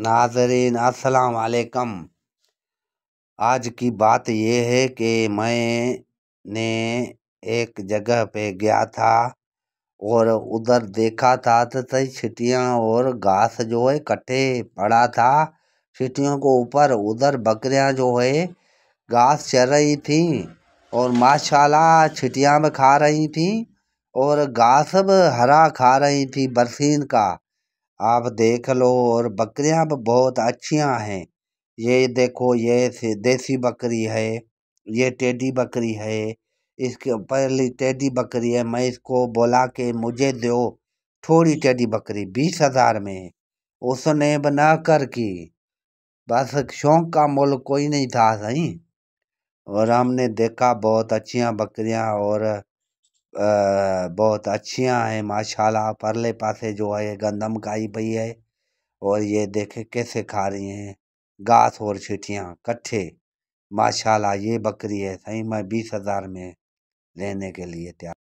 नाजरीन अस्सलाम वालेकुम आज की बात यह है कि मैंने एक जगह पे गया था और उधर देखा था तो सही छिटियाँ और घास जो है कट्ठे पड़ा था छिटियों को ऊपर उधर बकरियाँ जो है घास चर रही थी और माशाल्लाह छिटियाँ भी खा रही थी और घास भी हरा खा रही थी बरसीन का आप देख लो और बकरियां बहुत अच्छियां हैं ये देखो ये देसी बकरी है ये टेडी बकरी है इसके पहली टेडी बकरी है मैं इसको बोला कि मुझे दो थोड़ी टेडी बकरी बीस हज़ार में उसने बना कर की बस शौक का मोल कोई नहीं था सही और हमने देखा बहुत अच्छियाँ बकरियां और बहुत अच्छियाँ हैं माशाल्लाह परले पासे जो है गंदम काई पई है और ये देखे कैसे खा रही हैं घास और छिटियाँ कट्ठे माशाल्लाह ये बकरी है सही में बीस हज़ार में लेने के लिए तैयार